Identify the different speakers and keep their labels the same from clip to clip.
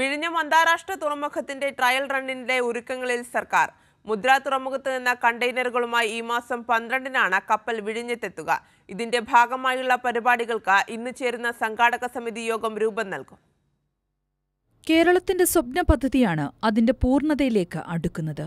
Speaker 1: വിഴിഞ്ഞം അന്താരാഷ്ട്ര തുറമുഖത്തിന്റെ ട്രയൽ റണ്ണിന്റെ ഒരുക്കങ്ങളിൽ സർക്കാർ മുദ്ര തുറമുഖത്ത് നിന്ന കണ്ടെയ്നറുകളുമായി ഈ മാസം പന്ത്രണ്ടിനാണ് കപ്പൽ വിഴിഞ്ഞത്തെത്തുക ഇതിന്റെ ഭാഗമായുള്ള പരിപാടികൾക്ക് ഇന്ന് ചേരുന്ന സംഘാടക സമിതി യോഗം രൂപം നൽകും
Speaker 2: കേരളത്തിന്റെ സ്വപ്ന പദ്ധതിയാണ് അതിന്റെ പൂർണ്ണതയിലേക്ക് അടുക്കുന്നത്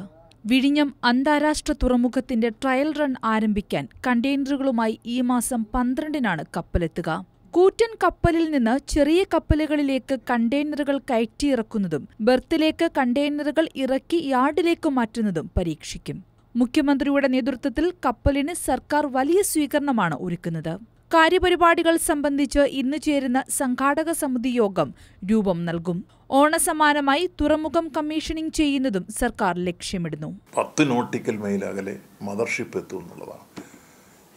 Speaker 2: വിഴിഞ്ഞം അന്താരാഷ്ട്ര തുറമുഖത്തിന്റെ ട്രയൽ റൺ ആരംഭിക്കാൻ കണ്ടെയ്നറുകളുമായി ഈ മാസം പന്ത്രണ്ടിനാണ് കപ്പലെത്തുക കൂറ്റൻ കപ്പലിൽ നിന്ന് ചെറിയ കപ്പലുകളിലേക്ക് കണ്ടെയ്നറുകൾ കയറ്റി ഇറക്കുന്നതും ബെർത്തിലേക്ക് കണ്ടെയ്നറുകൾ ഇറക്കി യാർഡിലേക്ക് മാറ്റുന്നതും പരീക്ഷിക്കും മുഖ്യമന്ത്രിയുടെ നേതൃത്വത്തിൽ കപ്പലിന് സർക്കാർ വലിയ സ്വീകരണമാണ് ഒരുക്കുന്നത് കാര്യപരിപാടികൾ സംബന്ധിച്ച് ഇന്ന് ചേരുന്ന സംഘാടക സമിതി യോഗം രൂപം നൽകും ഓണസമാനമായി തുറമുഖം കമ്മീഷനിംഗ് ചെയ്യുന്നതും സർക്കാർ ലക്ഷ്യമിടുന്നു
Speaker 3: പത്ത് നോട്ടിക്കൽ മൈൽ മദർഷിപ്പ് എത്തും എന്നുള്ളതാണ്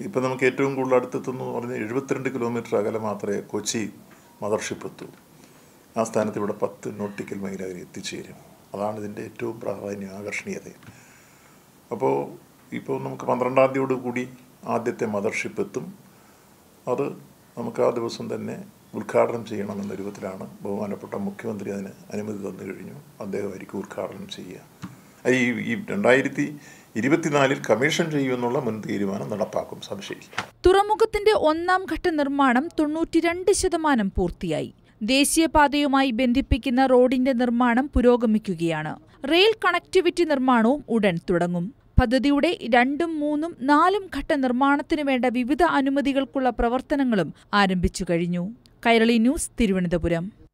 Speaker 3: ഇപ്പം നമുക്ക് ഏറ്റവും കൂടുതൽ അടുത്തെത്തുന്നു എന്ന് പറഞ്ഞാൽ എഴുപത്തിരണ്ട് കിലോമീറ്റർ അകലെ മാത്രമേ കൊച്ചി മദർഷിപ്പ് എത്തൂ ആ സ്ഥാനത്ത് ഇവിടെ പത്ത് നോട്ടിക്കൽ മൈൽ അവർ എത്തിച്ചേരും അതാണ് ഇതിൻ്റെ ഏറ്റവും പ്രാധാന്യം ആകർഷണീയത അപ്പോൾ ഇപ്പോൾ നമുക്ക് പന്ത്രണ്ടാം തീയതിയോട് കൂടി ആദ്യത്തെ മദർഷിപ്പ് എത്തും അത് നമുക്ക് ആ ദിവസം തന്നെ ഉദ്ഘാടനം ചെയ്യണമെന്ന രൂപത്തിലാണ് ബഹുമാനപ്പെട്ട മുഖ്യമന്ത്രി അതിന് അനുമതി തന്നു കഴിഞ്ഞു അദ്ദേഹമായിരിക്കും ഉദ്ഘാടനം ചെയ്യുക ഈ ഈ രണ്ടായിരത്തി ഇരുപത്തിനാലിൽ കമ്മീഷൻ ചെയ്യുമെന്നുള്ള മുൻ തീരുമാനം നടപ്പാക്കും സംശയിക്കും
Speaker 2: തുറമുഖത്തിന്റെ ഒന്നാം ഘട്ട നിർമ്മാണം തൊണ്ണൂറ്റിരണ്ട് ശതമാനം പൂർത്തിയായി ദേശീയപാതയുമായി ബന്ധിപ്പിക്കുന്ന റോഡിന്റെ നിർമ്മാണം പുരോഗമിക്കുകയാണ് റെയിൽ കണക്ടിവിറ്റി നിർമ്മാണവും ഉടൻ തുടങ്ങും പദ്ധതിയുടെ രണ്ടും മൂന്നും നാലും ഘട്ട നിർമ്മാണത്തിനു വേണ്ട വിവിധ അനുമതികൾക്കുള്ള പ്രവർത്തനങ്ങളും ആരംഭിച്ചു കഴിഞ്ഞു കൈരളി ന്യൂസ് തിരുവനന്തപുരം